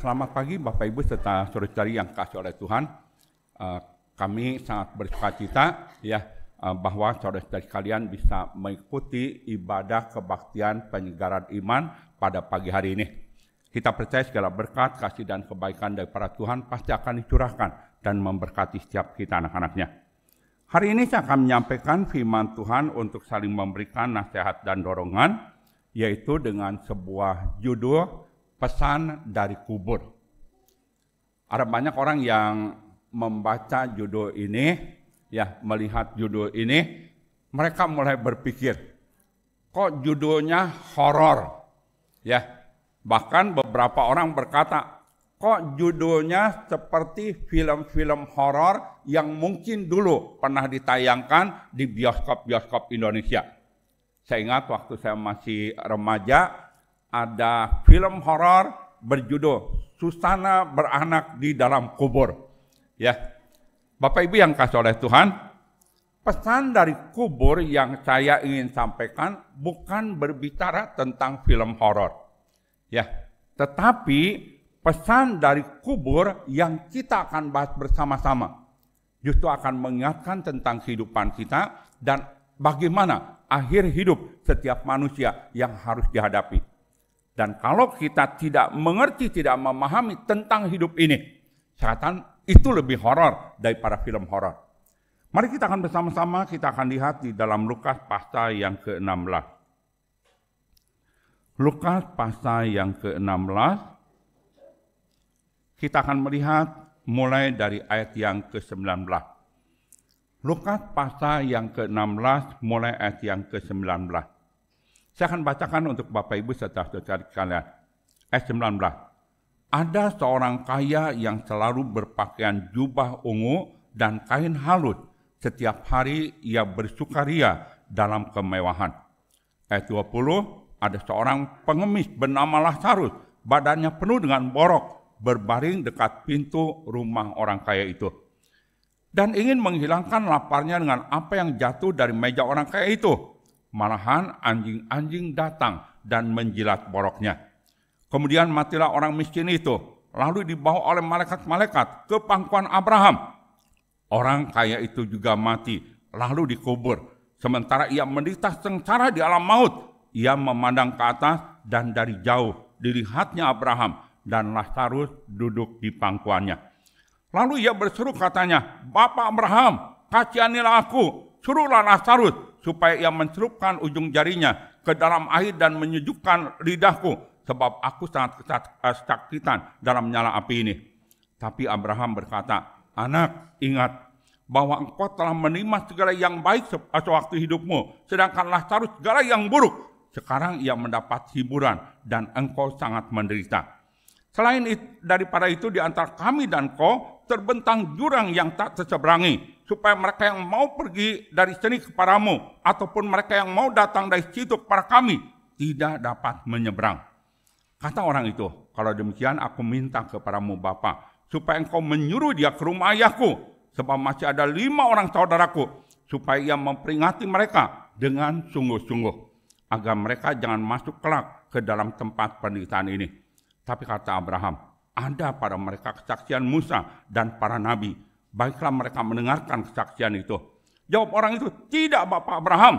selamat pagi Bapak Ibu serta saudari yang kasih oleh Tuhan. Uh, kami sangat bersuka cita ya uh, bahwa saudara-saudari kalian bisa mengikuti ibadah kebaktian penyegaran iman pada pagi hari ini. Kita percaya segala berkat, kasih dan kebaikan dari para Tuhan pasti akan dicurahkan dan memberkati setiap kita anak-anaknya. Hari ini saya akan menyampaikan firman Tuhan untuk saling memberikan nasihat dan dorongan, yaitu dengan sebuah judul pesan dari kubur. Ada banyak orang yang membaca judul ini, ya melihat judul ini, mereka mulai berpikir, kok judulnya horor, ya. Bahkan beberapa orang berkata, kok judulnya seperti film-film horor yang mungkin dulu pernah ditayangkan di bioskop-bioskop Indonesia. Saya ingat waktu saya masih remaja, ada film horor berjudul Susana beranak di dalam kubur. Ya. Bapak Ibu yang kasih oleh Tuhan, pesan dari kubur yang saya ingin sampaikan bukan berbicara tentang film horor. Ya. Tetapi pesan dari kubur yang kita akan bahas bersama-sama justru akan mengingatkan tentang kehidupan kita dan bagaimana akhir hidup setiap manusia yang harus dihadapi. Dan kalau kita tidak mengerti, tidak memahami tentang hidup ini, catatan itu lebih horor daripada film horor. Mari kita akan bersama-sama, kita akan lihat di dalam Lukas pasal yang ke-16. Lukas pasal yang ke-16, kita akan melihat mulai dari ayat yang ke-19. Lukas pasal yang ke-16 mulai ayat yang ke-19. Saya akan bacakan untuk Bapak Ibu saudara-saudari kalian. Ayat 19. Ada seorang kaya yang selalu berpakaian jubah ungu dan kain halus. Setiap hari ia bersukaria dalam kemewahan. Ayat 20, ada seorang pengemis bernama Lazarus, badannya penuh dengan borok, berbaring dekat pintu rumah orang kaya itu dan ingin menghilangkan laparnya dengan apa yang jatuh dari meja orang kaya itu. Malahan anjing-anjing datang dan menjilat boroknya. Kemudian matilah orang miskin itu, lalu dibawa oleh malaikat-malaikat ke pangkuan Abraham. Orang kaya itu juga mati, lalu dikubur. Sementara ia menderita sengsara di alam maut, ia memandang ke atas dan dari jauh dilihatnya Abraham dan Lazarus duduk di pangkuannya. Lalu ia berseru katanya, Bapak Abraham, kasihanilah aku, suruhlah Lazarus supaya ia mencelupkan ujung jarinya ke dalam air dan menyejukkan lidahku, sebab aku sangat eh, kesakitan dalam nyala api ini. Tapi Abraham berkata, Anak, ingat bahwa engkau telah menerima segala yang baik eh, waktu hidupmu, sedangkan Lazarus segala yang buruk. Sekarang ia mendapat hiburan dan engkau sangat menderita. Selain itu, daripada itu di antara kami dan kau terbentang jurang yang tak terseberangi supaya mereka yang mau pergi dari sini kepadamu ataupun mereka yang mau datang dari situ kepada kami tidak dapat menyeberang. Kata orang itu, kalau demikian aku minta kepadamu Bapa supaya engkau menyuruh dia ke rumah ayahku sebab masih ada lima orang saudaraku supaya ia memperingati mereka dengan sungguh-sungguh agar mereka jangan masuk kelak ke dalam tempat penderitaan ini. Tapi kata Abraham, ada pada mereka kesaksian Musa dan para nabi Baiklah mereka mendengarkan kesaksian itu. Jawab orang itu, tidak Bapak Abraham.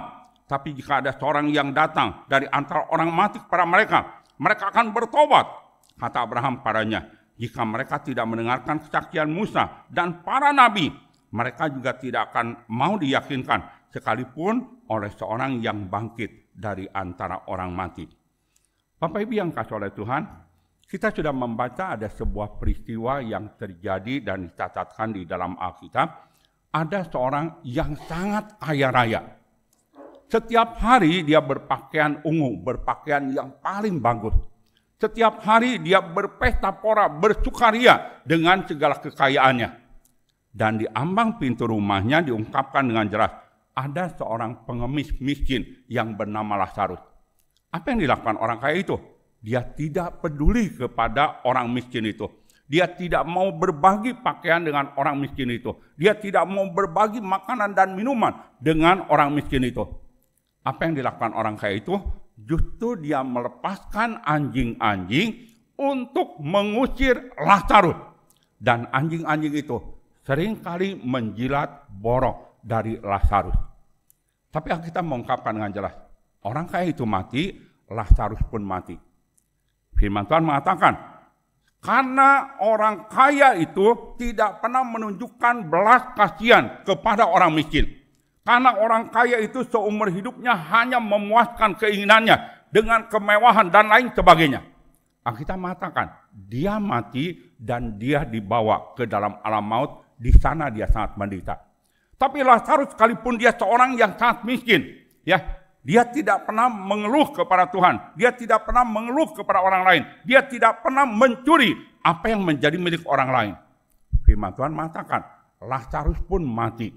Tapi jika ada seorang yang datang dari antara orang mati kepada mereka, mereka akan bertobat. Kata Abraham padanya, jika mereka tidak mendengarkan kesaksian Musa dan para nabi, mereka juga tidak akan mau diyakinkan sekalipun oleh seorang yang bangkit dari antara orang mati. Bapak Ibu yang kasih oleh Tuhan, kita sudah membaca ada sebuah peristiwa yang terjadi dan dicatatkan di dalam Alkitab. Ada seorang yang sangat kaya raya. Setiap hari dia berpakaian ungu, berpakaian yang paling bagus. Setiap hari dia berpesta pora, bersukaria dengan segala kekayaannya. Dan di ambang pintu rumahnya diungkapkan dengan jelas, ada seorang pengemis miskin yang bernama Lazarus. Apa yang dilakukan orang kaya itu? Dia tidak peduli kepada orang miskin itu. Dia tidak mau berbagi pakaian dengan orang miskin itu. Dia tidak mau berbagi makanan dan minuman dengan orang miskin itu. Apa yang dilakukan orang kaya itu? Justru dia melepaskan anjing-anjing untuk mengusir Lazarus. Dan anjing-anjing itu seringkali menjilat borok dari Lazarus. Tapi kita mengungkapkan dengan jelas, orang kaya itu mati, Lazarus pun mati. Firman Tuhan mengatakan, karena orang kaya itu tidak pernah menunjukkan belas kasihan kepada orang miskin. Karena orang kaya itu seumur hidupnya hanya memuaskan keinginannya dengan kemewahan dan lain sebagainya. Kita mengatakan, dia mati dan dia dibawa ke dalam alam maut, di sana dia sangat menderita. Tapi Lazarus sekalipun dia seorang yang sangat miskin, ya dia tidak pernah mengeluh kepada Tuhan. Dia tidak pernah mengeluh kepada orang lain. Dia tidak pernah mencuri apa yang menjadi milik orang lain. Firman Tuhan mengatakan, Lazarus pun mati.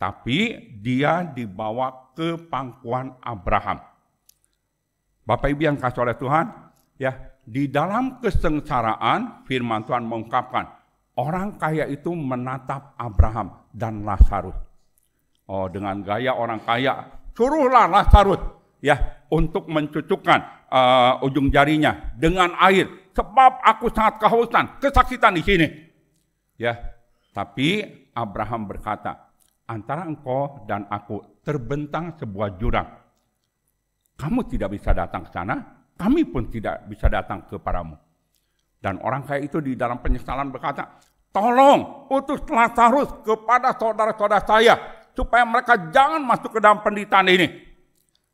Tapi dia dibawa ke pangkuan Abraham. Bapak Ibu yang kasih oleh Tuhan, ya di dalam kesengsaraan firman Tuhan mengungkapkan, orang kaya itu menatap Abraham dan Lazarus. Oh, dengan gaya orang kaya suruhlah Lazarus ya untuk mencucukkan uh, ujung jarinya dengan air sebab aku sangat kehausan kesakitan di sini ya tapi Abraham berkata antara engkau dan aku terbentang sebuah jurang kamu tidak bisa datang ke sana kami pun tidak bisa datang kepadamu dan orang kaya itu di dalam penyesalan berkata tolong utus Lazarus kepada saudara-saudara saya supaya mereka jangan masuk ke dalam penderitaan ini.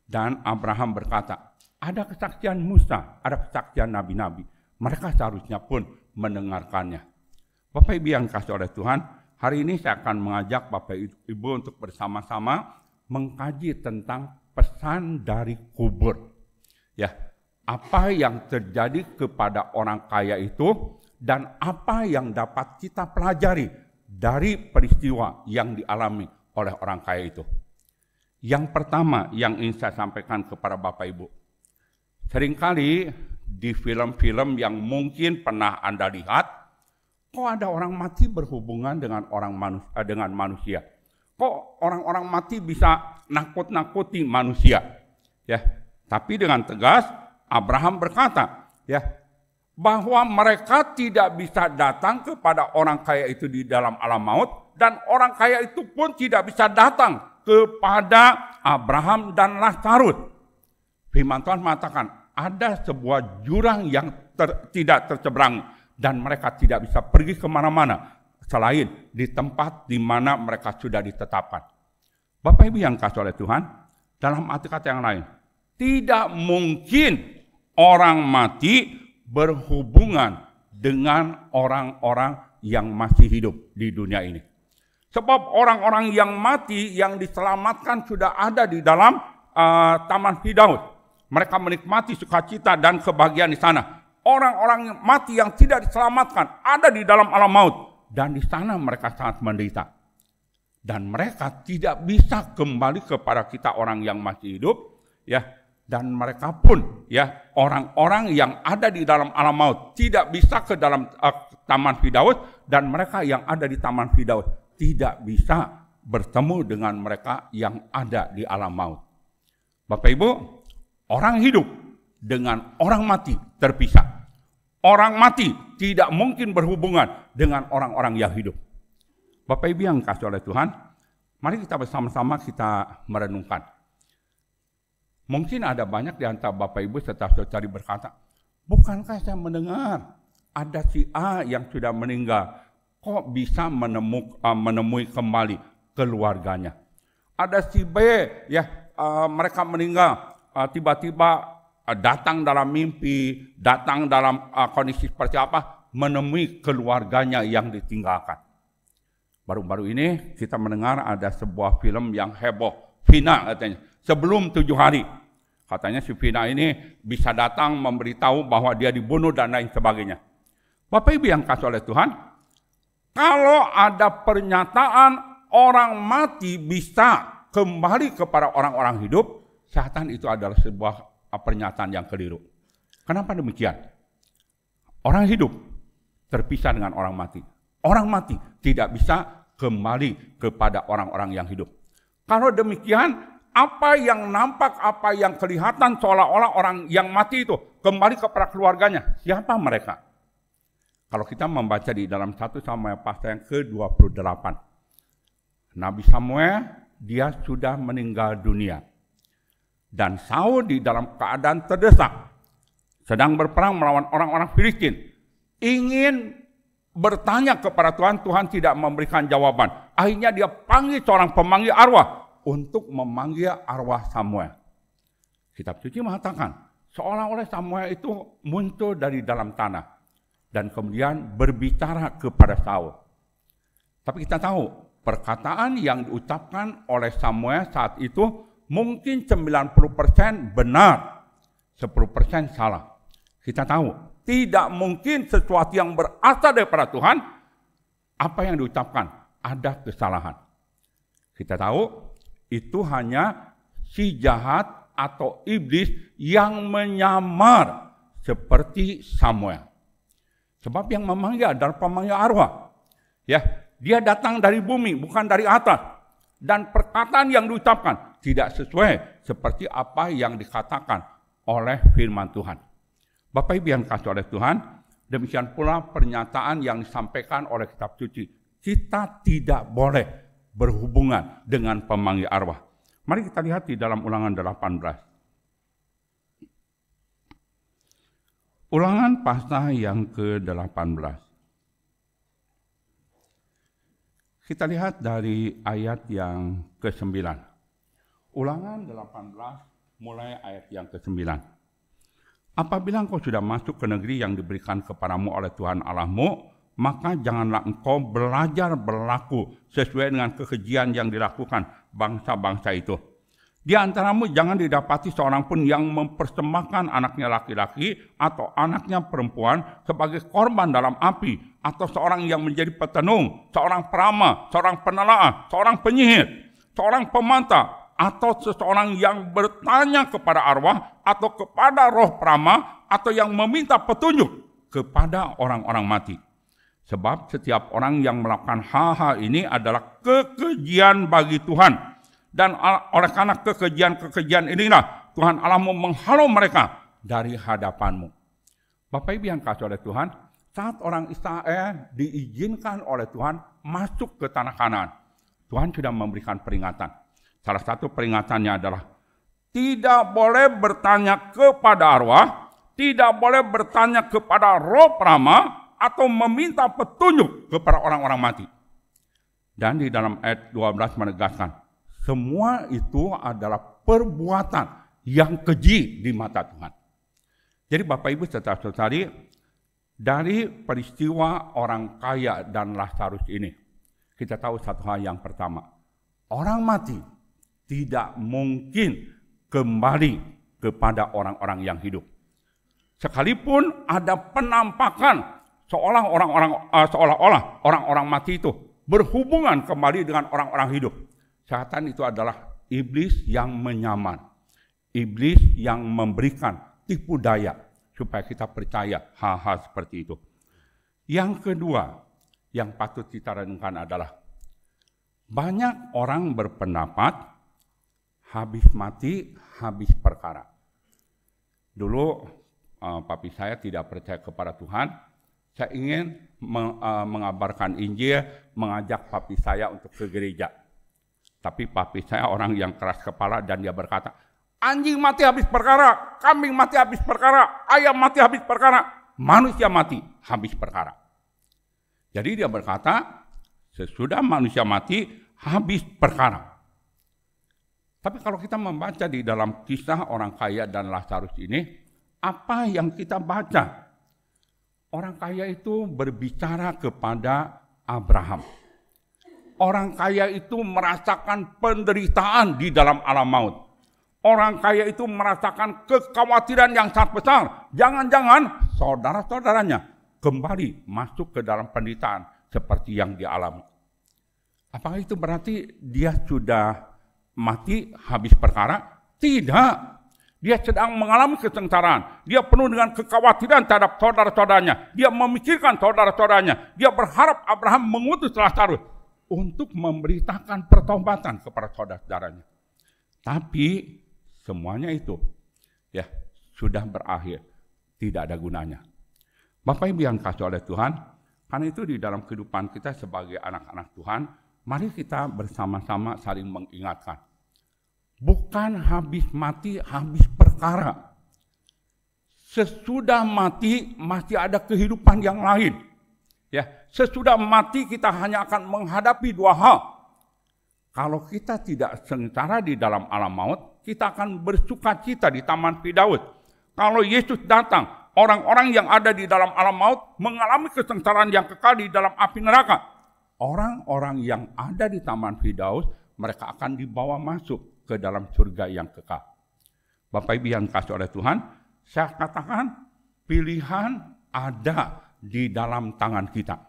Dan Abraham berkata, ada kesaksian Musa, ada kesaksian nabi-nabi. Mereka seharusnya pun mendengarkannya. Bapak Ibu yang kasih oleh Tuhan, hari ini saya akan mengajak Bapak Ibu untuk bersama-sama mengkaji tentang pesan dari kubur. Ya, apa yang terjadi kepada orang kaya itu dan apa yang dapat kita pelajari dari peristiwa yang dialami oleh orang kaya itu. Yang pertama yang ingin saya sampaikan kepada Bapak Ibu, seringkali di film-film yang mungkin pernah Anda lihat, kok ada orang mati berhubungan dengan orang manusia, eh, dengan manusia? Kok orang-orang mati bisa nakut-nakuti manusia? Ya, tapi dengan tegas Abraham berkata, ya, bahwa mereka tidak bisa datang kepada orang kaya itu di dalam alam maut dan orang kaya itu pun tidak bisa datang kepada Abraham dan Lazarus. Firman Tuhan mengatakan, ada sebuah jurang yang ter, tidak tercebrang dan mereka tidak bisa pergi kemana-mana selain di tempat di mana mereka sudah ditetapkan. Bapak Ibu yang kasih oleh Tuhan, dalam arti kata yang lain, tidak mungkin orang mati berhubungan dengan orang-orang yang masih hidup di dunia ini. Sebab orang-orang yang mati yang diselamatkan sudah ada di dalam uh, Taman Fidaus. Mereka menikmati sukacita dan kebahagiaan di sana. Orang-orang yang mati yang tidak diselamatkan ada di dalam alam maut dan di sana mereka sangat menderita. Dan mereka tidak bisa kembali kepada kita orang yang masih hidup, ya. Dan mereka pun, ya, orang-orang yang ada di dalam alam maut tidak bisa ke dalam uh, Taman Fidaus dan mereka yang ada di Taman Fidaus tidak bisa bertemu dengan mereka yang ada di alam maut. Bapak Ibu, orang hidup dengan orang mati terpisah. Orang mati tidak mungkin berhubungan dengan orang-orang yang hidup. Bapak Ibu yang kasih oleh Tuhan, mari kita bersama-sama kita merenungkan. Mungkin ada banyak di antara Bapak Ibu serta saudari berkata, bukankah saya mendengar ada si A yang sudah meninggal, kok bisa menemuk, uh, menemui kembali keluarganya. Ada si B ya uh, mereka meninggal tiba eh, tiba-tiba uh, datang dalam mimpi, datang dalam uh, kondisi seperti apa menemui keluarganya yang ditinggalkan. Baru-baru ini kita mendengar ada sebuah film yang heboh, Vina katanya. Sebelum tujuh hari, katanya si Vina ini bisa datang memberitahu bahwa dia dibunuh dan lain sebagainya. Bapak Ibu yang kasih oleh Tuhan, kalau ada pernyataan orang mati bisa kembali kepada orang-orang hidup, syaitan itu adalah sebuah uh, pernyataan yang keliru. Kenapa demikian? Orang hidup terpisah dengan orang mati. Orang mati tidak bisa kembali kepada orang-orang yang hidup. Kalau demikian, apa yang nampak, apa yang kelihatan seolah-olah orang yang mati itu kembali kepada keluarganya. Siapa mereka? Kalau kita membaca di dalam satu Samuel pasal yang ke-28. Nabi Samuel dia sudah meninggal dunia. Dan Saul di dalam keadaan terdesak sedang berperang melawan orang-orang Filistin. Ingin bertanya kepada Tuhan, Tuhan tidak memberikan jawaban. Akhirnya dia panggil seorang pemanggil arwah untuk memanggil arwah Samuel. Kitab suci mengatakan, seolah-olah Samuel itu muncul dari dalam tanah dan kemudian berbicara kepada Saul. Tapi kita tahu perkataan yang diucapkan oleh Samuel saat itu mungkin 90% benar, 10% salah. Kita tahu tidak mungkin sesuatu yang berasal daripada Tuhan apa yang diucapkan ada kesalahan. Kita tahu itu hanya si jahat atau iblis yang menyamar seperti Samuel. Sebab yang memanggil adalah pemanggil arwah. Ya, dia datang dari bumi, bukan dari atas. Dan perkataan yang diucapkan tidak sesuai seperti apa yang dikatakan oleh firman Tuhan. Bapak Ibu yang kasih oleh Tuhan, demikian pula pernyataan yang disampaikan oleh kitab suci. Kita tidak boleh berhubungan dengan pemanggil arwah. Mari kita lihat di dalam ulangan 18. Ulangan pasal yang ke-18. Kita lihat dari ayat yang ke-9. Ulangan 18 mulai ayat yang ke-9. Apabila engkau sudah masuk ke negeri yang diberikan kepadamu oleh Tuhan Allahmu, maka janganlah engkau belajar berlaku sesuai dengan kekejian yang dilakukan bangsa-bangsa itu. Di antaramu jangan didapati seorang pun yang mempersembahkan anaknya laki-laki atau anaknya perempuan sebagai korban dalam api atau seorang yang menjadi petenung, seorang perama, seorang penelaah, seorang penyihir, seorang pemanta atau seseorang yang bertanya kepada arwah atau kepada roh perama atau yang meminta petunjuk kepada orang-orang mati. Sebab setiap orang yang melakukan hal-hal ini adalah kekejian bagi Tuhan dan oleh karena kekejian-kekejian inilah Tuhan Allahmu menghalau mereka dari hadapanmu. Bapak Ibu yang kasih oleh Tuhan, saat orang Israel diizinkan oleh Tuhan masuk ke tanah kanan, Tuhan sudah memberikan peringatan. Salah satu peringatannya adalah tidak boleh bertanya kepada arwah, tidak boleh bertanya kepada roh prama, atau meminta petunjuk kepada orang-orang mati. Dan di dalam ayat 12 menegaskan, semua itu adalah perbuatan yang keji di mata Tuhan. Jadi Bapak Ibu saudara-saudari, dari peristiwa orang kaya dan Lazarus ini, kita tahu satu hal yang pertama. Orang mati tidak mungkin kembali kepada orang-orang yang hidup. Sekalipun ada penampakan seolah orang-orang uh, eh, seolah-olah orang-orang mati itu berhubungan kembali dengan orang-orang hidup. Syaitan itu adalah iblis yang menyaman, iblis yang memberikan tipu daya supaya kita percaya hal-hal seperti itu. Yang kedua yang patut kita renungkan adalah banyak orang berpendapat habis mati, habis perkara. Dulu uh, papi saya tidak percaya kepada Tuhan, saya ingin eh, mengabarkan Injil, mengajak papi saya untuk ke gereja. Tapi papi saya orang yang keras kepala dan dia berkata, anjing mati habis perkara, kambing mati habis perkara, ayam mati habis perkara, manusia mati habis perkara. Jadi dia berkata, sesudah manusia mati habis perkara. Tapi kalau kita membaca di dalam kisah orang kaya dan Lazarus ini, apa yang kita baca? Orang kaya itu berbicara kepada Abraham. Orang kaya itu merasakan penderitaan di dalam alam maut. Orang kaya itu merasakan kekhawatiran yang sangat besar. Jangan-jangan saudara-saudaranya kembali masuk ke dalam penderitaan seperti yang dialami. Apakah itu berarti dia sudah mati habis perkara? Tidak. Dia sedang mengalami kesengsaraan. Dia penuh dengan kekhawatiran terhadap saudara-saudaranya. Dia memikirkan saudara-saudaranya. Dia berharap Abraham mengutus Lazarus untuk memberitakan pertobatan kepada saudara-saudaranya. Tapi semuanya itu ya sudah berakhir, tidak ada gunanya. Bapak Ibu yang kasih oleh Tuhan, karena itu di dalam kehidupan kita sebagai anak-anak Tuhan, mari kita bersama-sama saling mengingatkan. Bukan habis mati, habis perkara. Sesudah mati masih ada kehidupan yang lain. Ya, Sesudah mati kita hanya akan menghadapi dua hal. Kalau kita tidak sengsara di dalam alam maut, kita akan bersuka cita di Taman Firdaus. Kalau Yesus datang, orang-orang yang ada di dalam alam maut mengalami kesengsaraan yang kekal di dalam api neraka. Orang-orang yang ada di Taman Fidaus, mereka akan dibawa masuk ke dalam surga yang kekal. Bapak Ibu yang kasih oleh Tuhan, saya katakan pilihan ada di dalam tangan kita.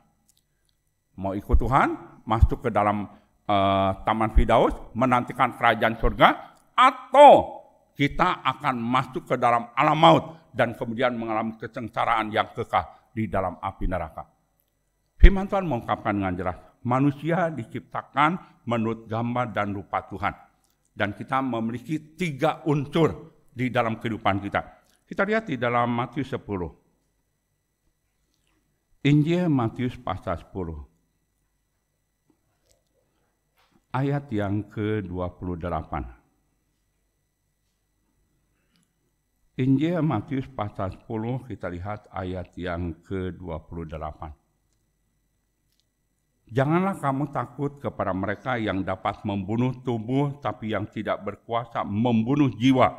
Mau ikut Tuhan, masuk ke dalam uh, Taman Fidaus menantikan kerajaan surga, atau kita akan masuk ke dalam alam maut dan kemudian mengalami kesengsaraan yang kekal di dalam api neraka. Firman Tuhan mengungkapkan dengan jelas, manusia diciptakan menurut gambar dan rupa Tuhan. Dan kita memiliki tiga unsur di dalam kehidupan kita. Kita lihat di dalam Matius 10. Injil Matius pasal 10 ayat yang ke-28. Injil Matius pasal 10 kita lihat ayat yang ke-28. Janganlah kamu takut kepada mereka yang dapat membunuh tubuh tapi yang tidak berkuasa membunuh jiwa.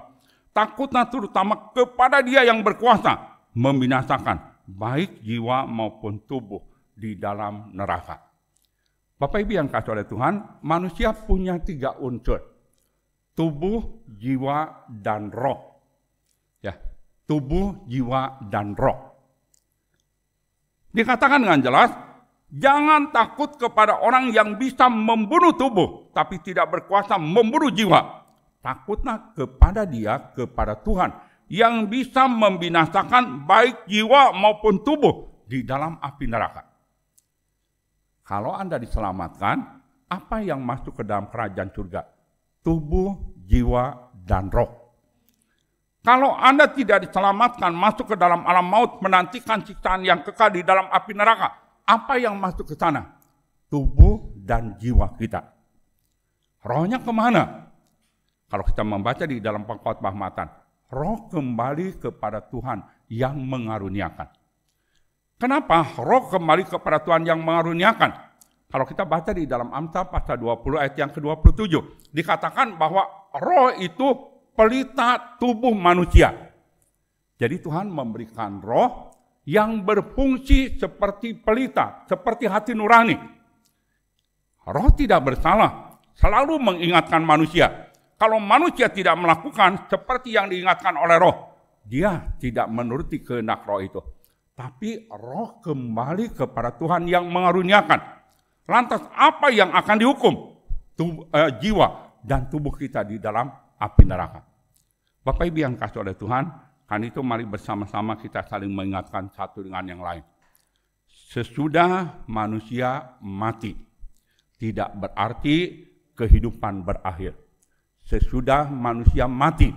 Takutlah terutama kepada dia yang berkuasa membinasakan baik jiwa maupun tubuh di dalam neraka. Bapak Ibu yang kasih oleh Tuhan, manusia punya tiga unsur. Tubuh, jiwa, dan roh. Ya, tubuh, jiwa, dan roh. Dikatakan dengan jelas, jangan takut kepada orang yang bisa membunuh tubuh, tapi tidak berkuasa membunuh jiwa. Takutlah kepada dia, kepada Tuhan, yang bisa membinasakan baik jiwa maupun tubuh di dalam api neraka. Kalau Anda diselamatkan, apa yang masuk ke dalam kerajaan surga? Tubuh, jiwa, dan roh. Kalau Anda tidak diselamatkan, masuk ke dalam alam maut, menantikan siksaan yang kekal di dalam api neraka, apa yang masuk ke sana? Tubuh dan jiwa kita. Rohnya kemana? Kalau kita membaca di dalam pengkhotbah matan, roh kembali kepada Tuhan yang mengaruniakan. Kenapa roh kembali kepada Tuhan yang mengaruniakan? Kalau kita baca di dalam Amsal pasal 20 ayat yang ke-27, dikatakan bahwa roh itu pelita tubuh manusia. Jadi Tuhan memberikan roh yang berfungsi seperti pelita, seperti hati nurani. Roh tidak bersalah, selalu mengingatkan manusia. Kalau manusia tidak melakukan seperti yang diingatkan oleh roh, dia tidak menuruti kehendak roh itu. Tapi roh kembali kepada Tuhan yang mengaruniakan. Lantas apa yang akan dihukum? Tubuh, eh, jiwa dan tubuh kita di dalam api neraka. Bapak Ibu yang kasih oleh Tuhan, kan itu mari bersama-sama kita saling mengingatkan satu dengan yang lain. Sesudah manusia mati, tidak berarti kehidupan berakhir. Sesudah manusia mati,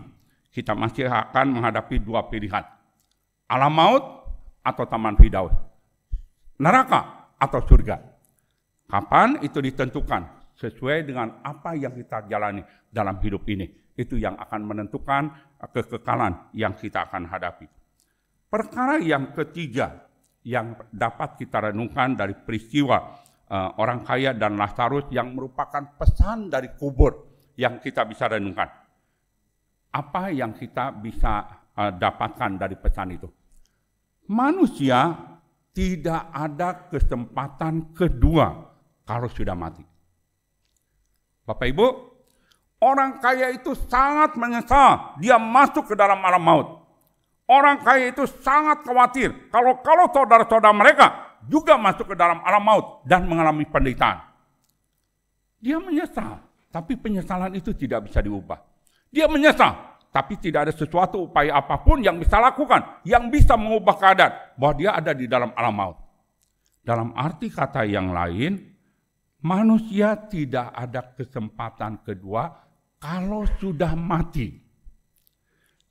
kita masih akan menghadapi dua pilihan. Alam maut atau taman Fidaus? Neraka atau surga? Kapan itu ditentukan sesuai dengan apa yang kita jalani dalam hidup ini. Itu yang akan menentukan eh, kekekalan yang kita akan hadapi. Perkara yang ketiga yang dapat kita renungkan dari peristiwa eh, orang kaya dan Lazarus yang merupakan pesan dari kubur yang kita bisa renungkan. Apa yang kita bisa eh, dapatkan dari pesan itu? manusia tidak ada kesempatan kedua kalau sudah mati. Bapak Ibu, orang kaya itu sangat menyesal dia masuk ke dalam alam maut. Orang kaya itu sangat khawatir kalau kalau saudara-saudara mereka juga masuk ke dalam alam maut dan mengalami penderitaan. Dia menyesal, tapi penyesalan itu tidak bisa diubah. Dia menyesal, tapi tidak ada sesuatu upaya apapun yang bisa lakukan, yang bisa mengubah keadaan bahwa dia ada di dalam alam maut. Dalam arti kata yang lain, manusia tidak ada kesempatan kedua kalau sudah mati.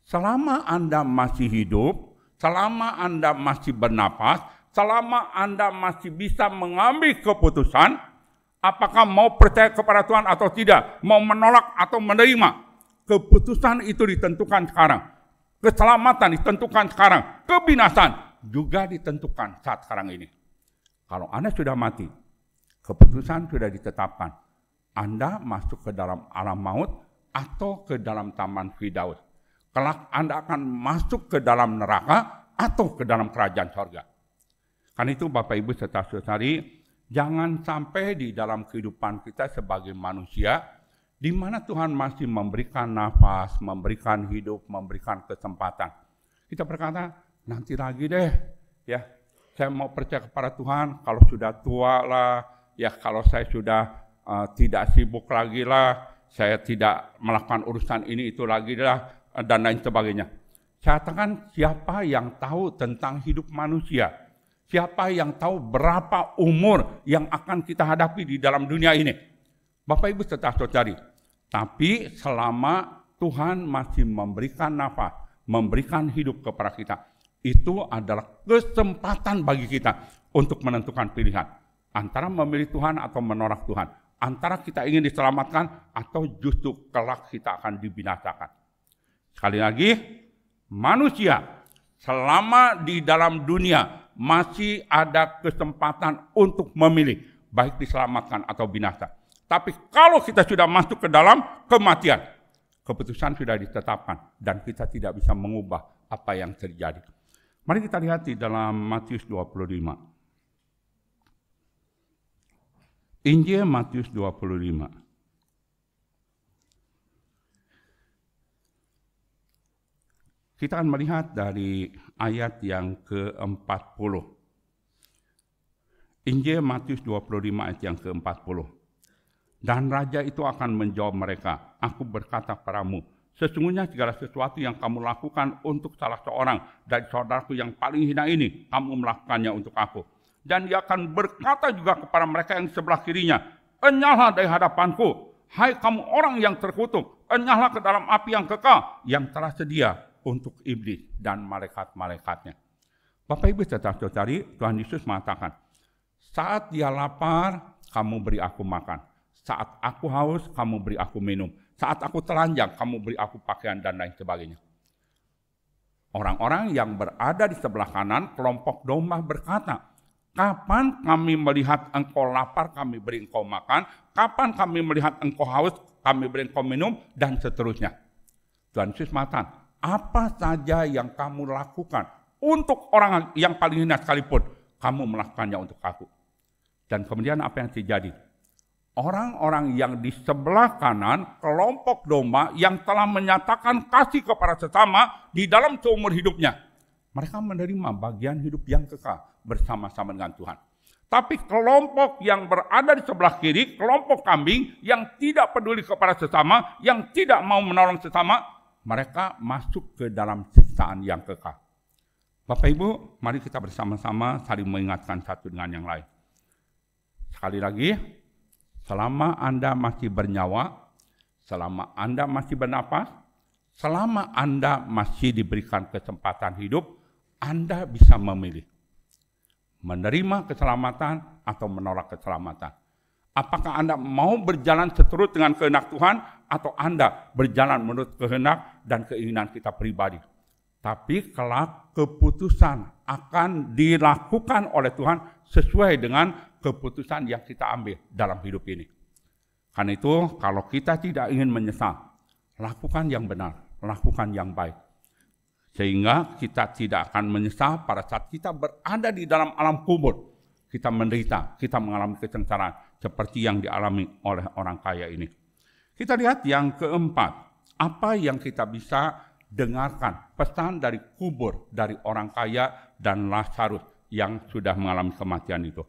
Selama Anda masih hidup, selama Anda masih bernapas, selama Anda masih bisa mengambil keputusan, apakah mau percaya kepada Tuhan atau tidak, mau menolak atau menerima, Keputusan itu ditentukan sekarang. Keselamatan ditentukan sekarang. Kebinasan juga ditentukan saat sekarang ini. Kalau Anda sudah mati, keputusan sudah ditetapkan. Anda masuk ke dalam alam maut atau ke dalam taman Firdaus. Kelak Anda akan masuk ke dalam neraka atau ke dalam kerajaan sorga. Karena itu Bapak Ibu serta saudari, jangan sampai di dalam kehidupan kita sebagai manusia di mana Tuhan masih memberikan nafas, memberikan hidup, memberikan kesempatan. Kita berkata, nanti lagi deh, ya. Saya mau percaya kepada Tuhan kalau sudah tua lah, ya kalau saya sudah uh, tidak sibuk lagi lah, saya tidak melakukan urusan ini itu lagi lah, eh, dan lain sebagainya. Saya katakan siapa yang tahu tentang hidup manusia, siapa yang tahu berapa umur yang akan kita hadapi di dalam dunia ini. Bapak Ibu setelah saudari, tapi selama Tuhan masih memberikan nafas, memberikan hidup kepada kita, itu adalah kesempatan bagi kita untuk menentukan pilihan antara memilih Tuhan atau menolak Tuhan, antara kita ingin diselamatkan atau justru kelak kita akan dibinasakan. Sekali lagi, manusia selama di dalam dunia masih ada kesempatan untuk memilih baik diselamatkan atau binasa. Tapi kalau kita sudah masuk ke dalam kematian, keputusan sudah ditetapkan dan kita tidak bisa mengubah apa yang terjadi. Mari kita lihat di dalam Matius 25. Injil Matius 25. Kita akan melihat dari ayat yang ke-40. Injil Matius 25 ayat yang ke-40. Dan raja itu akan menjawab mereka, aku berkata padamu, sesungguhnya segala sesuatu yang kamu lakukan untuk salah seorang dari saudaraku yang paling hina ini, kamu melakukannya untuk aku. Dan ia akan berkata juga kepada mereka yang sebelah kirinya, enyahlah dari hadapanku, hai kamu orang yang terkutuk, enyahlah ke dalam api yang kekal, yang telah sedia untuk iblis dan malaikat-malaikatnya. Bapak Ibu saudara-saudari, Tuhan Yesus mengatakan, saat dia lapar, kamu beri aku makan saat aku haus, kamu beri aku minum. Saat aku telanjang, kamu beri aku pakaian dan lain sebagainya. Orang-orang yang berada di sebelah kanan, kelompok domba berkata, Kapan kami melihat engkau lapar, kami beri engkau makan. Kapan kami melihat engkau haus, kami beri engkau minum, dan seterusnya. Tuhan Yesus matan, apa saja yang kamu lakukan untuk orang yang paling hina sekalipun, kamu melakukannya untuk aku. Dan kemudian apa yang terjadi? orang-orang yang di sebelah kanan kelompok domba yang telah menyatakan kasih kepada sesama di dalam seumur hidupnya. Mereka menerima bagian hidup yang kekal bersama-sama dengan Tuhan. Tapi kelompok yang berada di sebelah kiri, kelompok kambing yang tidak peduli kepada sesama, yang tidak mau menolong sesama, mereka masuk ke dalam siksaan yang kekal. Bapak Ibu, mari kita bersama-sama saling mengingatkan satu dengan yang lain. Sekali lagi, Selama Anda masih bernyawa, selama Anda masih bernapas, selama Anda masih diberikan kesempatan hidup, Anda bisa memilih menerima keselamatan atau menolak keselamatan. Apakah Anda mau berjalan seturut dengan kehendak Tuhan atau Anda berjalan menurut kehendak dan keinginan kita pribadi? Tapi kelak keputusan akan dilakukan oleh Tuhan sesuai dengan keputusan yang kita ambil dalam hidup ini. Karena itu, kalau kita tidak ingin menyesal, lakukan yang benar, lakukan yang baik. Sehingga kita tidak akan menyesal pada saat kita berada di dalam alam kubur. Kita menderita, kita mengalami kesengsaraan seperti yang dialami oleh orang kaya ini. Kita lihat yang keempat, apa yang kita bisa dengarkan pesan dari kubur dari orang kaya dan Lazarus yang sudah mengalami kematian itu.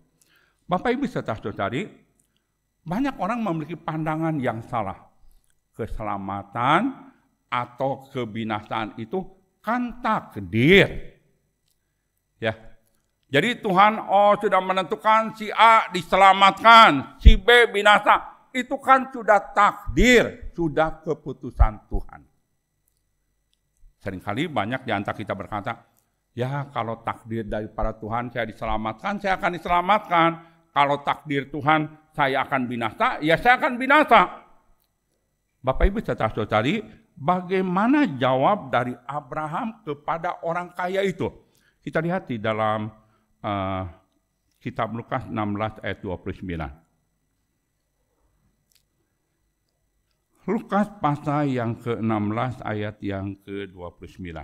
Bapak Ibu serta saudari banyak orang memiliki pandangan yang salah. Keselamatan atau kebinasaan itu kan takdir. Ya. Jadi Tuhan oh sudah menentukan si A diselamatkan, si B binasa. Itu kan sudah takdir, sudah keputusan Tuhan. Seringkali banyak di antara kita berkata, ya kalau takdir daripada Tuhan saya diselamatkan, saya akan diselamatkan. Kalau takdir Tuhan saya akan binasa, ya saya akan binasa. Bapak Ibu tahu tadi, bagaimana jawab dari Abraham kepada orang kaya itu? Kita lihat di dalam uh, kitab Lukas 16 ayat 29. Lukas pasal yang ke-16 ayat yang ke-29.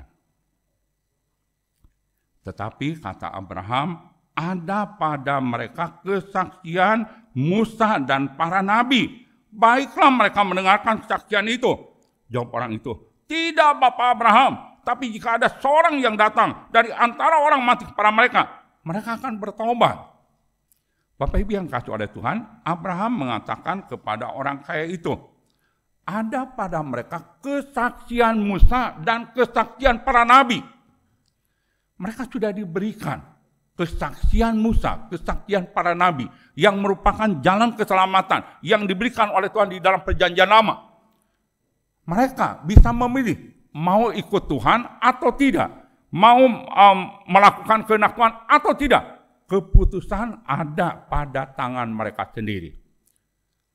Tetapi kata Abraham, ada pada mereka kesaksian Musa dan para nabi. Baiklah mereka mendengarkan kesaksian itu. Jawab orang itu, tidak Bapak Abraham, tapi jika ada seorang yang datang dari antara orang mati kepada mereka, mereka akan bertobat. Bapak Ibu yang kasih oleh Tuhan, Abraham mengatakan kepada orang kaya itu, ada pada mereka kesaksian Musa dan kesaksian para nabi. Mereka sudah diberikan kesaksian Musa, kesaksian para nabi yang merupakan jalan keselamatan yang diberikan oleh Tuhan di dalam perjanjian lama. Mereka bisa memilih mau ikut Tuhan atau tidak, mau um, melakukan kenakuan atau tidak. Keputusan ada pada tangan mereka sendiri.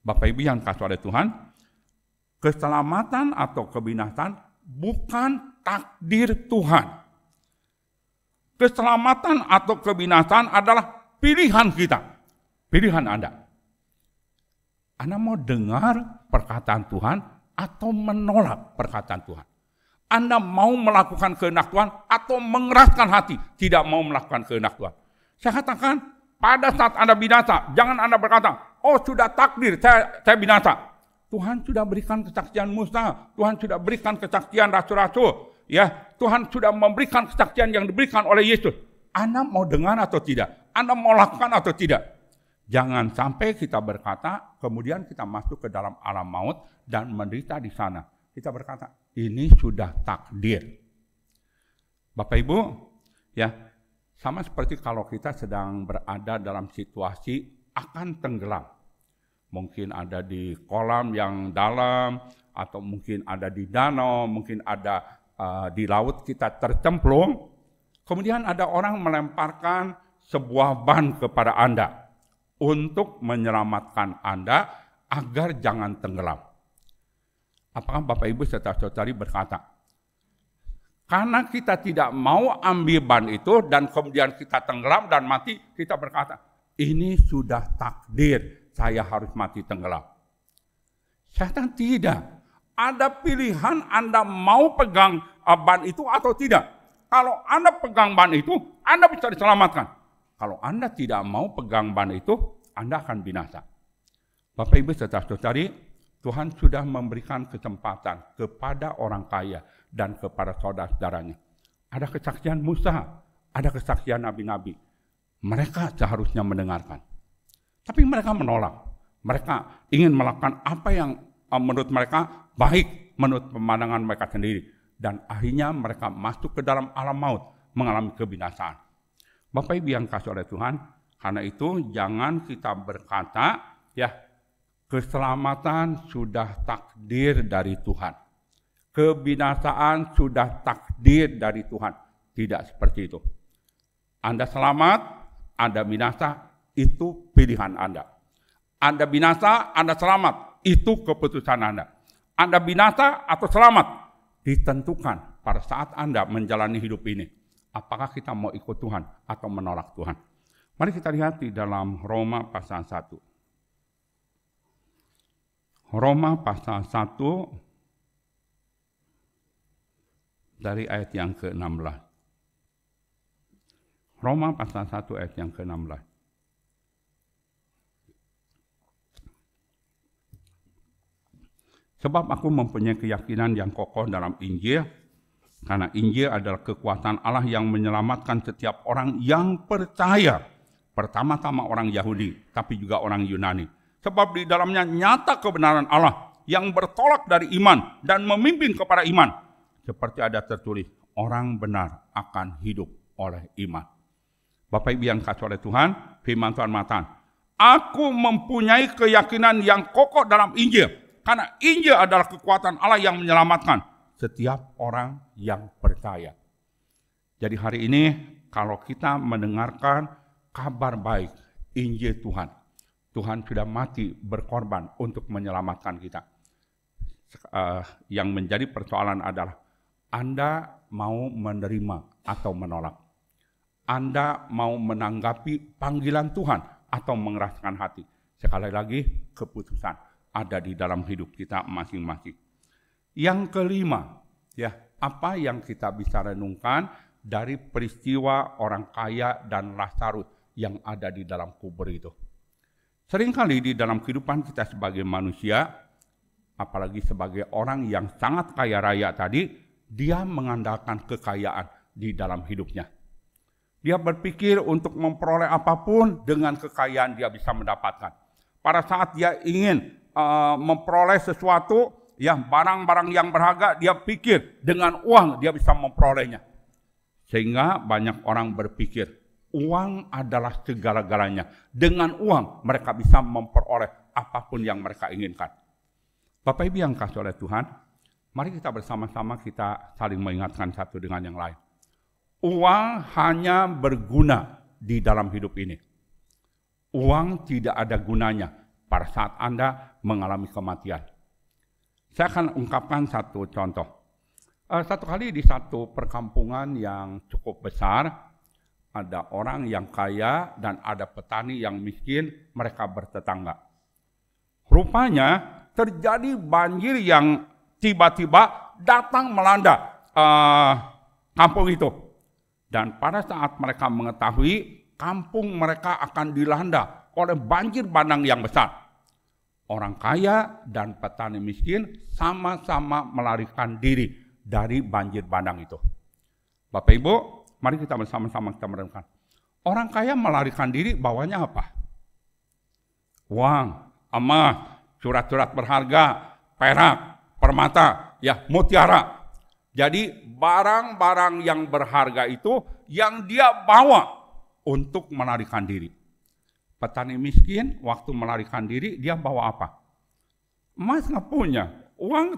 Bapak Ibu yang kasih oleh Tuhan, keselamatan atau kebinasan bukan takdir Tuhan Keselamatan atau kebinasan adalah pilihan kita, pilihan Anda. Anda mau dengar perkataan Tuhan atau menolak perkataan Tuhan. Anda mau melakukan kehendak Tuhan atau mengeraskan hati tidak mau melakukan kehendak Tuhan. Saya katakan pada saat Anda binasa, jangan Anda berkata, oh sudah takdir saya, saya binasa. Tuhan sudah berikan kesaksian Musa, Tuhan sudah berikan kesaksian rasul-rasul. Ya, Tuhan sudah memberikan kesaksian yang diberikan oleh Yesus. Anda mau dengar atau tidak? Anda mau lakukan atau tidak? Jangan sampai kita berkata, kemudian kita masuk ke dalam alam maut dan menderita di sana. Kita berkata, ini sudah takdir. Bapak Ibu, ya, sama seperti kalau kita sedang berada dalam situasi akan tenggelam. Mungkin ada di kolam yang dalam, atau mungkin ada di danau, mungkin ada Ah, di laut kita tercemplung, kemudian ada orang melemparkan sebuah ban kepada Anda untuk menyelamatkan Anda agar jangan tenggelam. Apakah Bapak Ibu serta saudari berkata, karena kita tidak mau ambil ban itu dan kemudian kita tenggelam dan mati, kita berkata, ini sudah takdir, saya harus mati tenggelam. Setan tidak ada pilihan Anda mau pegang eh, ban itu atau tidak. Kalau Anda pegang ban itu, Anda bisa diselamatkan. Kalau Anda tidak mau pegang ban itu, Anda akan binasa. Bapak Ibu saudara-saudari, Tuhan sudah memberikan kesempatan kepada orang kaya dan kepada saudara-saudaranya. Ada kesaksian Musa, ada kesaksian nabi-nabi. Mereka seharusnya mendengarkan. Tapi mereka menolak. Mereka ingin melakukan apa yang eh, menurut mereka baik menurut pemandangan mereka sendiri. Dan akhirnya mereka masuk ke dalam alam maut, mengalami kebinasaan. Bapak Ibu yang kasih oleh Tuhan, karena itu jangan kita berkata, ya keselamatan sudah takdir dari Tuhan. Kebinasaan sudah takdir dari Tuhan. Tidak seperti itu. Anda selamat, Anda binasa, itu pilihan Anda. Anda binasa, Anda selamat, itu keputusan Anda. Anda binasa atau selamat ditentukan pada saat Anda menjalani hidup ini. Apakah kita mau ikut Tuhan atau menolak Tuhan? Mari kita lihat di dalam Roma pasal 1. Roma pasal 1 dari ayat yang ke-16. Roma pasal 1 ayat yang ke-16. Sebab aku mempunyai keyakinan yang kokoh dalam Injil, karena Injil adalah kekuatan Allah yang menyelamatkan setiap orang yang percaya. Pertama-tama orang Yahudi, tapi juga orang Yunani. Sebab di dalamnya nyata kebenaran Allah yang bertolak dari iman dan memimpin kepada iman. Seperti ada tertulis, orang benar akan hidup oleh iman. Bapak Ibu yang kasih oleh Tuhan, firman Tuhan matan. Aku mempunyai keyakinan yang kokoh dalam Injil karena Injil adalah kekuatan Allah yang menyelamatkan setiap orang yang percaya. Jadi hari ini kalau kita mendengarkan kabar baik Injil Tuhan, Tuhan sudah mati berkorban untuk menyelamatkan kita. Uh, yang menjadi persoalan adalah Anda mau menerima atau menolak. Anda mau menanggapi panggilan Tuhan atau mengeraskan hati. Sekali lagi keputusan ada di dalam hidup kita masing-masing. Yang kelima, ya, apa yang kita bisa renungkan dari peristiwa orang kaya dan Lazarus yang ada di dalam kubur itu. Seringkali di dalam kehidupan kita sebagai manusia, apalagi sebagai orang yang sangat kaya raya tadi, dia mengandalkan kekayaan di dalam hidupnya. Dia berpikir untuk memperoleh apapun dengan kekayaan dia bisa mendapatkan. Pada saat dia ingin uh, memperoleh sesuatu, ya barang-barang yang berharga dia pikir dengan uang dia bisa memperolehnya. Sehingga banyak orang berpikir uang adalah segala-galanya. Dengan uang mereka bisa memperoleh apapun yang mereka inginkan. Bapak Ibu yang kasih oleh Tuhan, mari kita bersama-sama kita saling mengingatkan satu dengan yang lain. Uang hanya berguna di dalam hidup ini. Uang tidak ada gunanya pada saat Anda mengalami kematian. Saya akan ungkapkan satu contoh. Uh, satu kali di satu perkampungan yang cukup besar, ada orang yang kaya dan ada petani yang miskin, mereka bertetangga. Rupanya terjadi banjir yang tiba-tiba datang melanda uh, kampung itu. Dan pada saat mereka mengetahui kampung mereka akan dilanda oleh banjir bandang yang besar. Orang kaya dan petani miskin sama-sama melarikan diri dari banjir bandang itu. Bapak Ibu, mari kita bersama-sama kita merenungkan. Orang kaya melarikan diri bawahnya apa? Uang, emas, surat-surat berharga, perak, permata, ya mutiara. Jadi barang-barang yang berharga itu yang dia bawa untuk melarikan diri. Petani miskin waktu melarikan diri dia bawa apa? Emas nggak punya, uang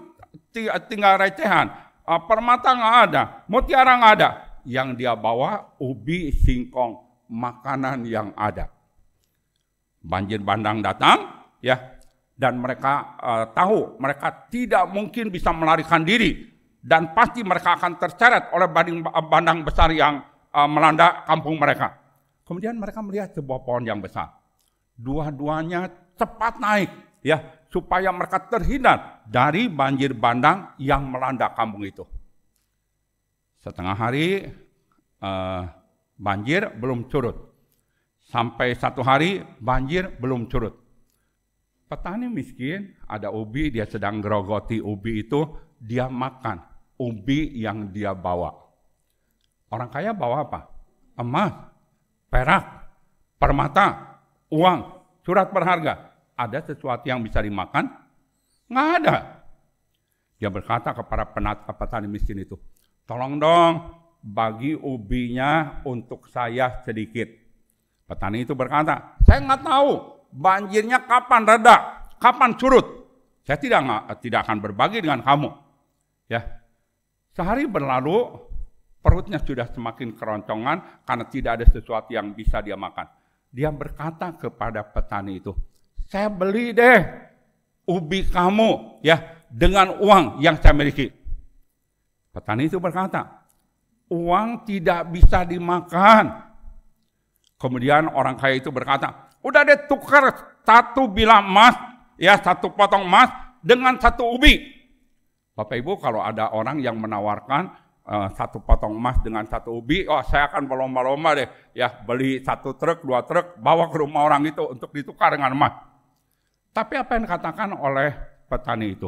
tinggal recehan, ah, permata nggak ada, mutiara nggak ada. Yang dia bawa ubi, singkong, makanan yang ada. Banjir bandang datang, ya, dan mereka uh, tahu mereka tidak mungkin bisa melarikan diri dan pasti mereka akan terseret oleh banding bandang besar yang uh, melanda kampung mereka. Kemudian mereka melihat sebuah pohon yang besar. Dua-duanya cepat naik ya supaya mereka terhindar dari banjir bandang yang melanda kampung itu. Setengah hari eh, banjir belum curut, Sampai satu hari banjir belum curut. Petani miskin, ada ubi, dia sedang gerogoti ubi itu, dia makan ubi yang dia bawa. Orang kaya bawa apa? Emas perak, permata, uang, surat berharga. Ada sesuatu yang bisa dimakan? Nggak ada. Dia berkata kepada penat petani miskin itu, tolong dong bagi ubinya untuk saya sedikit. Petani itu berkata, saya nggak tahu banjirnya kapan reda, kapan surut. Saya tidak tidak akan berbagi dengan kamu. Ya, sehari berlalu, Perutnya sudah semakin keroncongan karena tidak ada sesuatu yang bisa dia makan. Dia berkata kepada petani itu, saya beli deh ubi kamu ya dengan uang yang saya miliki. Petani itu berkata, uang tidak bisa dimakan. Kemudian orang kaya itu berkata, udah deh tukar satu bilah emas, ya satu potong emas dengan satu ubi. Bapak Ibu kalau ada orang yang menawarkan Eh, satu potong emas dengan satu ubi, oh saya akan berlomba-lomba deh, ya beli satu truk, dua truk, bawa ke rumah orang itu untuk ditukar dengan emas. Tapi apa yang dikatakan oleh petani itu?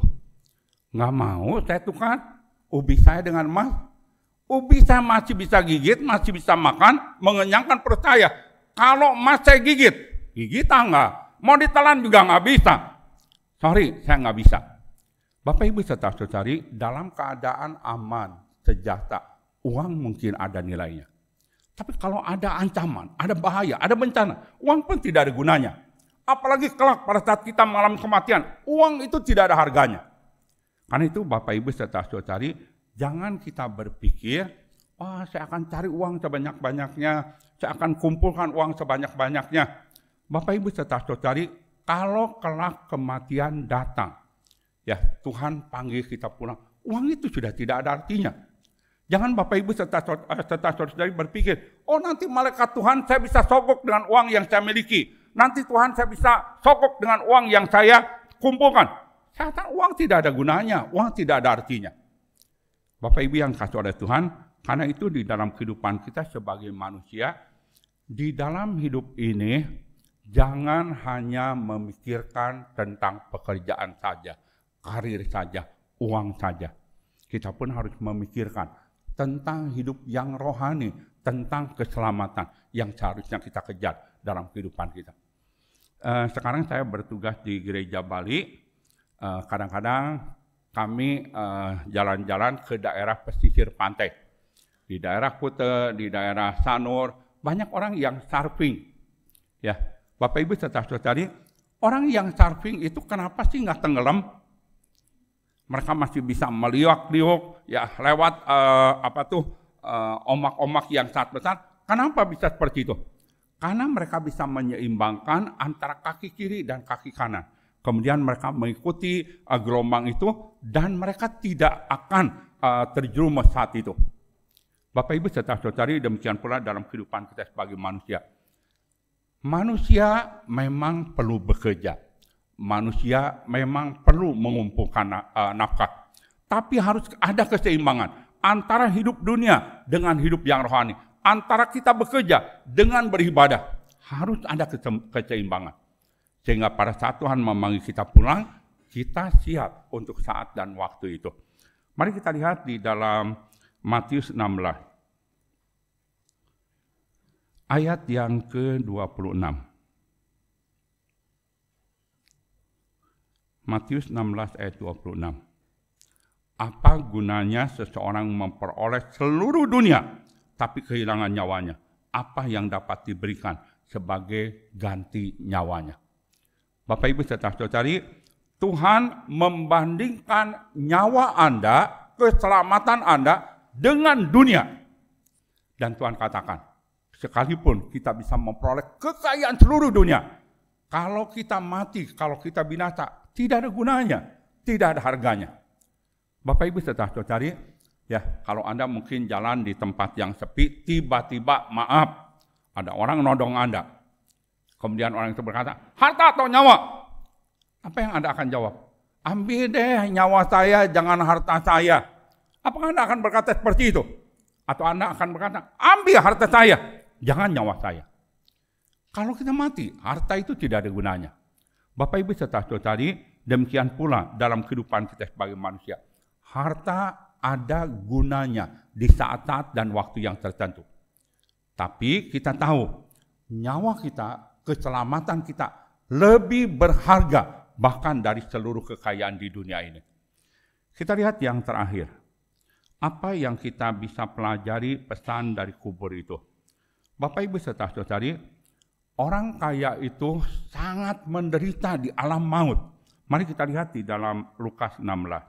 Nggak mau saya tukar ubi saya dengan emas, ubi saya masih bisa gigit, masih bisa makan, mengenyangkan percaya. Kalau emas saya gigit, gigit nggak? Mau ditelan juga nggak bisa. Sorry, saya nggak bisa. Bapak Ibu serta saudari dalam keadaan aman, sejata Uang mungkin ada nilainya. Tapi kalau ada ancaman, ada bahaya, ada bencana, uang pun tidak ada gunanya. Apalagi kelak pada saat kita mengalami kematian, uang itu tidak ada harganya. Karena itu Bapak Ibu serta saudari, jangan kita berpikir, wah oh, saya akan cari uang sebanyak-banyaknya, saya akan kumpulkan uang sebanyak-banyaknya. Bapak Ibu serta saudari, kalau kelak kematian datang, ya Tuhan panggil kita pulang, uang itu sudah tidak ada artinya. Jangan Bapak Ibu serta, eh, serta saudari berpikir, oh nanti malaikat Tuhan saya bisa sokok dengan uang yang saya miliki. Nanti Tuhan saya bisa sokok dengan uang yang saya kumpulkan. Saya uang tidak ada gunanya, uang tidak ada artinya. Bapak Ibu yang kasih oleh Tuhan, karena itu di dalam kehidupan kita sebagai manusia, di dalam hidup ini, jangan hanya memikirkan tentang pekerjaan saja, karir saja, uang saja. Kita pun harus memikirkan tentang hidup yang rohani, tentang keselamatan yang seharusnya kita kejar dalam kehidupan kita. Eh, sekarang saya bertugas di gereja Bali. Eh, kadang-kadang kami eh, jalan-jalan ke daerah pesisir pantai. Di daerah Kute, di daerah Sanur, banyak orang yang surfing. Ya, Bapak Ibu serta saudari, orang yang surfing itu kenapa sih nggak tenggelam? mereka masih bisa meliuk-liuk ya lewat uh, apa tuh eh, omak-omak uh, yang sangat besar. Kenapa bisa seperti itu? Karena mereka bisa menyeimbangkan antara kaki kiri dan kaki kanan. Kemudian mereka mengikuti uh, gelombang itu dan mereka tidak akan uh, terjerumus saat itu. Bapak Ibu serta saudari demikian pula dalam kehidupan kita sebagai manusia. Manusia memang perlu bekerja manusia memang perlu mengumpulkan eh, nafkah. Tapi harus ada keseimbangan antara hidup dunia dengan hidup yang rohani. Antara kita bekerja dengan beribadah. Harus ada keseimbangan. Sehingga pada saat Tuhan memanggil kita pulang, kita siap untuk saat dan waktu itu. Mari kita lihat di dalam Matius 16. Ayat yang ke-26. Matius 16 ayat 26. Apa gunanya seseorang memperoleh seluruh dunia tapi kehilangan nyawanya? Apa yang dapat diberikan sebagai ganti nyawanya? Bapak Ibu tahu cari Tuhan membandingkan nyawa Anda, keselamatan Anda dengan dunia. Dan Tuhan katakan, sekalipun kita bisa memperoleh kekayaan seluruh dunia, kalau kita mati, kalau kita binasa, tidak ada gunanya, tidak ada harganya. Bapak Ibu setelah cari, ya kalau Anda mungkin jalan di tempat yang sepi, tiba-tiba maaf, ada orang nodong Anda. Kemudian orang itu berkata, harta atau nyawa? Apa yang Anda akan jawab? Ambil deh nyawa saya, jangan harta saya. Apakah Anda akan berkata seperti itu? Atau Anda akan berkata, ambil harta saya, jangan nyawa saya. Kalau kita mati, harta itu tidak ada gunanya. Bapak Ibu serta tadi demikian pula dalam kehidupan kita sebagai manusia. Harta ada gunanya di saat-saat dan waktu yang tertentu. Tapi kita tahu nyawa kita, keselamatan kita lebih berharga bahkan dari seluruh kekayaan di dunia ini. Kita lihat yang terakhir. Apa yang kita bisa pelajari pesan dari kubur itu? Bapak Ibu serta saudari, orang kaya itu sangat menderita di alam maut. Mari kita lihat di dalam Lukas 16.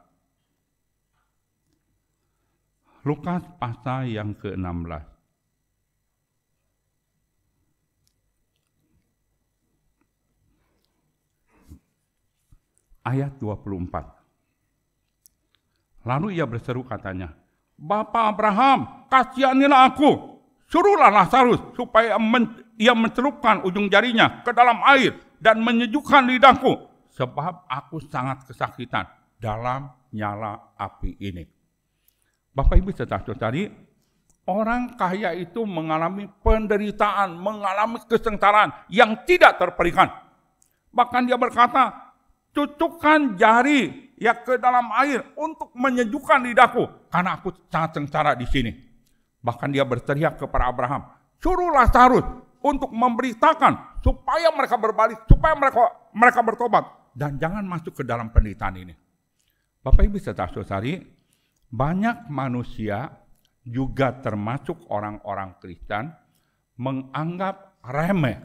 Lukas pasal yang ke-16. Ayat 24. Lalu ia berseru katanya, Bapak Abraham, kasihanilah aku. Suruhlah Lazarus supaya men, ia mencelupkan ujung jarinya ke dalam air dan menyejukkan lidahku. Sebab aku sangat kesakitan dalam nyala api ini. Bapak Ibu saudara tadi orang kaya itu mengalami penderitaan, mengalami kesengsaraan yang tidak terperikan. Bahkan dia berkata, cucukkan jari ya ke dalam air untuk menyejukkan lidahku karena aku sangat sengsara di sini. Bahkan dia berteriak kepada Abraham, suruh Lazarus untuk memberitakan supaya mereka berbalik, supaya mereka mereka bertobat dan jangan masuk ke dalam penderitaan ini. Bapak Ibu serta saudari, banyak manusia juga termasuk orang-orang Kristen menganggap remeh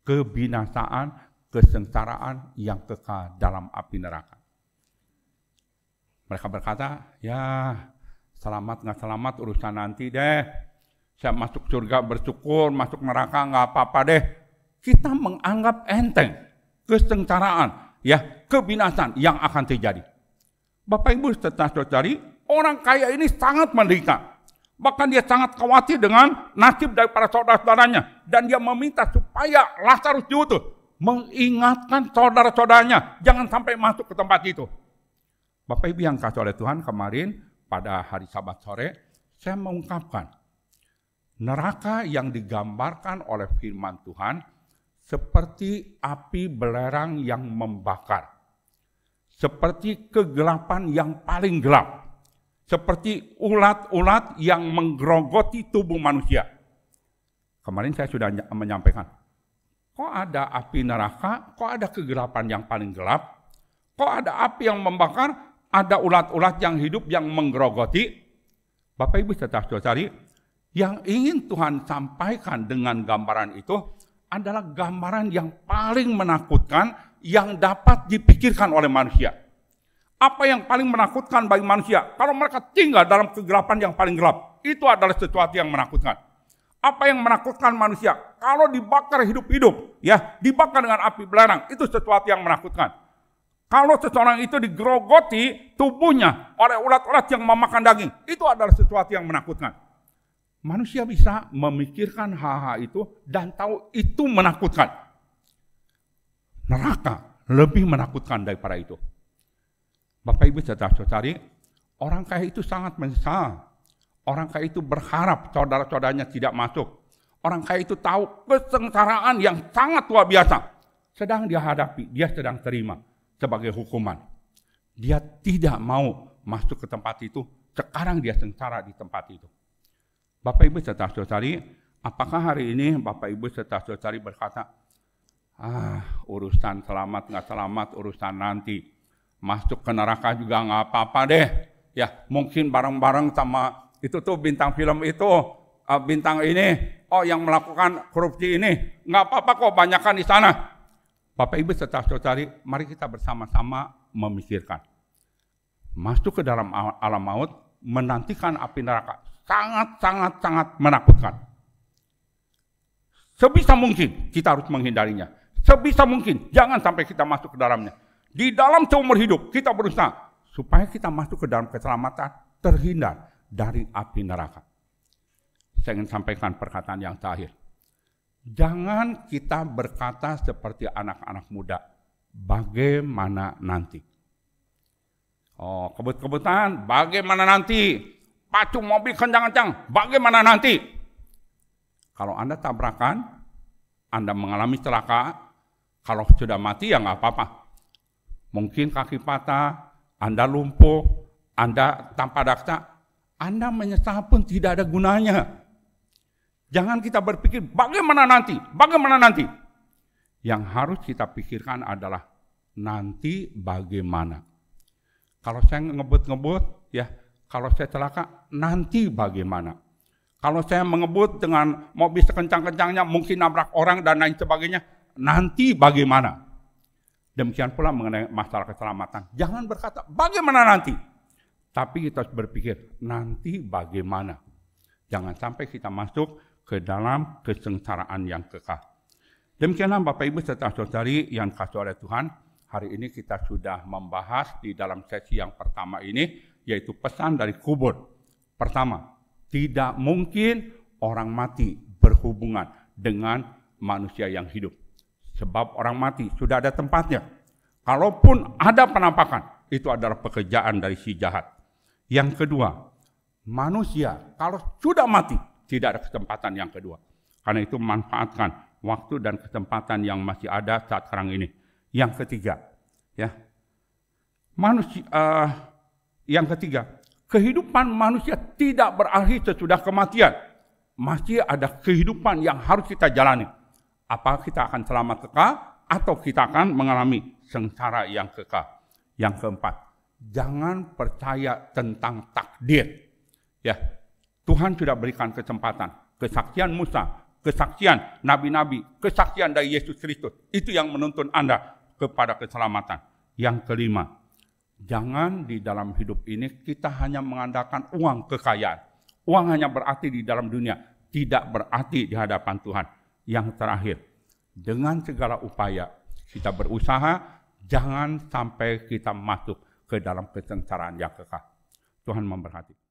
kebinasaan, kesengsaraan yang kekal dalam api neraka. Mereka berkata, ya Selamat nggak selamat urusan nanti deh. Saya masuk surga bersyukur, masuk neraka nggak apa-apa deh. Kita menganggap enteng kesengsaraan, ya kebinasan yang akan terjadi. Bapak Ibu serta saudari, orang kaya ini sangat menderita. Bahkan dia sangat khawatir dengan nasib dari para saudara-saudaranya. Dan dia meminta supaya Lazarus diutus. Mengingatkan saudara-saudaranya. Jangan sampai masuk ke tempat itu. Bapak Ibu yang kasih oleh Tuhan kemarin, pada hari Sabat sore, saya mengungkapkan neraka yang digambarkan oleh firman Tuhan seperti api belerang yang membakar, seperti kegelapan yang paling gelap, seperti ulat-ulat yang menggerogoti tubuh manusia. Kemarin saya sudah menyampaikan, kok ada api neraka, kok ada kegelapan yang paling gelap, kok ada api yang membakar, ada ulat-ulat yang hidup yang menggerogoti. Bapak Ibu serta cari. yang ingin Tuhan sampaikan dengan gambaran itu adalah gambaran yang paling menakutkan yang dapat dipikirkan oleh manusia. Apa yang paling menakutkan bagi manusia? Kalau mereka tinggal dalam kegelapan yang paling gelap, itu adalah sesuatu yang menakutkan. Apa yang menakutkan manusia? Kalau dibakar hidup-hidup, ya, dibakar dengan api belerang, itu sesuatu yang menakutkan. Kalau seseorang itu digerogoti tubuhnya oleh ulat-ulat yang memakan daging, itu adalah sesuatu yang menakutkan. Manusia bisa memikirkan hal-hal itu dan tahu itu menakutkan. Neraka lebih menakutkan daripada itu. Bapak Ibu saudara-saudari, orang kaya itu sangat menyesal. Orang kaya itu berharap saudara-saudaranya tidak masuk. Orang kaya itu tahu kesengsaraan yang sangat luar biasa. Sedang dihadapi, dia sedang terima sebagai hukuman. Dia tidak mau masuk ke tempat itu, sekarang dia sengsara di tempat itu. Bapak Ibu serta saudari, apakah hari ini Bapak Ibu serta saudari berkata, ah urusan selamat nggak selamat, urusan nanti. Masuk ke neraka juga nggak apa-apa deh. Ya mungkin bareng-bareng sama itu tuh bintang film itu, ah, bintang ini, oh yang melakukan korupsi ini, nggak apa-apa kok banyakkan di sana Bapak Ibu serta saudari, mari kita bersama-sama memikirkan. Masuk ke dalam alam maut, menantikan api neraka. Sangat-sangat-sangat menakutkan. Sebisa mungkin kita harus menghindarinya. Sebisa mungkin, jangan sampai kita masuk ke dalamnya. Di dalam seumur hidup, kita berusaha supaya kita masuk ke dalam keselamatan, terhindar dari api neraka. Saya ingin sampaikan perkataan yang terakhir Jangan kita berkata seperti anak-anak muda, bagaimana nanti? Oh, kebut-kebutan, bagaimana nanti? Pacu mobil kencang-kencang, bagaimana nanti? Kalau Anda tabrakan, Anda mengalami celaka, kalau sudah mati ya nggak apa-apa. Mungkin kaki patah, Anda lumpuh, Anda tanpa daksa, Anda menyesal pun tidak ada gunanya. Jangan kita berpikir bagaimana nanti, bagaimana nanti. Yang harus kita pikirkan adalah nanti bagaimana. Kalau saya ngebut-ngebut, ya kalau saya celaka, nanti bagaimana. Kalau saya mengebut dengan mobil sekencang-kencangnya, mungkin nabrak orang dan lain sebagainya, nanti bagaimana. Demikian pula mengenai masalah keselamatan. Jangan berkata, bagaimana nanti? Tapi kita harus berpikir, nanti bagaimana. Jangan sampai kita masuk ke dalam kesengsaraan yang kekal. Demikianlah Bapak Ibu serta saudari yang kasih oleh Tuhan, hari ini kita sudah membahas di dalam sesi yang pertama ini, yaitu pesan dari kubur. Pertama, tidak mungkin orang mati berhubungan dengan manusia yang hidup. Sebab orang mati sudah ada tempatnya. Kalaupun ada penampakan, itu adalah pekerjaan dari si jahat. Yang kedua, manusia kalau sudah mati, tidak ada kesempatan yang kedua. Karena itu manfaatkan waktu dan kesempatan yang masih ada saat sekarang ini. Yang ketiga, ya. Manusia uh, yang ketiga, kehidupan manusia tidak berakhir sesudah kematian. Masih ada kehidupan yang harus kita jalani. Apa kita akan selamat kekal atau kita akan mengalami sengsara yang kekal. Yang keempat, jangan percaya tentang takdir. Ya, Tuhan sudah berikan kesempatan. Kesaksian Musa, kesaksian nabi-nabi, kesaksian dari Yesus Kristus. Itu yang menuntun Anda kepada keselamatan. Yang kelima, jangan di dalam hidup ini kita hanya mengandalkan uang kekayaan. Uang hanya berarti di dalam dunia, tidak berarti di hadapan Tuhan. Yang terakhir, dengan segala upaya kita berusaha, jangan sampai kita masuk ke dalam kesengsaraan yang kekal. Tuhan memberkati.